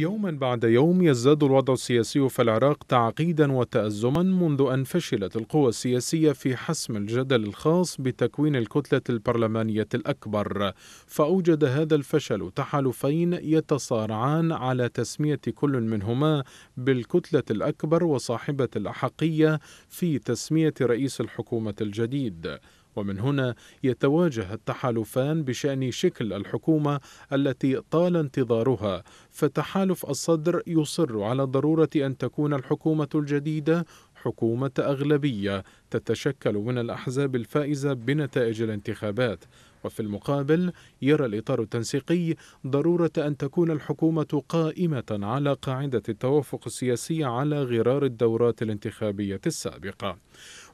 يوما بعد يوم يزداد الوضع السياسي في العراق تعقيدا وتأزما منذ أن فشلت القوى السياسية في حسم الجدل الخاص بتكوين الكتلة البرلمانية الأكبر فأوجد هذا الفشل تحالفين يتصارعان على تسمية كل منهما بالكتلة الأكبر وصاحبة الأحقية في تسمية رئيس الحكومة الجديد ومن هنا يتواجه التحالفان بشان شكل الحكومه التي طال انتظارها فتحالف الصدر يصر على ضروره ان تكون الحكومه الجديده حكومه اغلبيه تتشكل من الاحزاب الفائزه بنتائج الانتخابات وفي المقابل يرى الإطار التنسيقي ضرورة أن تكون الحكومة قائمة على قاعدة التوافق السياسي على غرار الدورات الانتخابية السابقة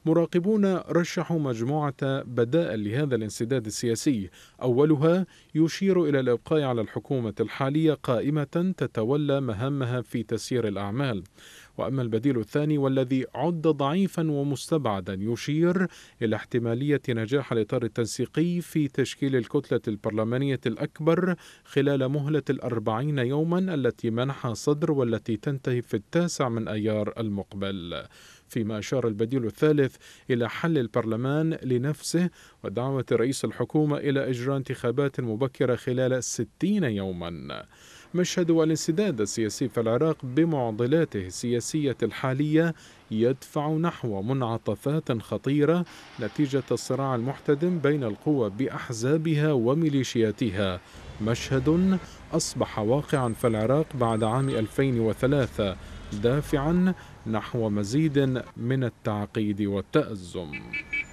مراقبون رشحوا مجموعة بدائل لهذا الانسداد السياسي أولها يشير إلى الإبقاء على الحكومة الحالية قائمة تتولى مهامها في تسيير الأعمال وأما البديل الثاني والذي عد ضعيفا ومستبعدا يشير إلى احتمالية نجاح الإطار التنسيقي في تشكيل الكتلة البرلمانية الأكبر خلال مهلة الأربعين يوما التي منحها صدر والتي تنتهي في التاسع من أيار المقبل فيما أشار البديل الثالث إلى حل البرلمان لنفسه ودعوة رئيس الحكومة إلى إجراء انتخابات مبكرة خلال ستين يوماً مشهد الانسداد السياسي في العراق بمعضلاته السياسية الحالية يدفع نحو منعطفات خطيرة نتيجة الصراع المحتدم بين القوى بأحزابها وميليشياتها مشهد أصبح واقعا في العراق بعد عام 2003 دافعا نحو مزيد من التعقيد والتأزم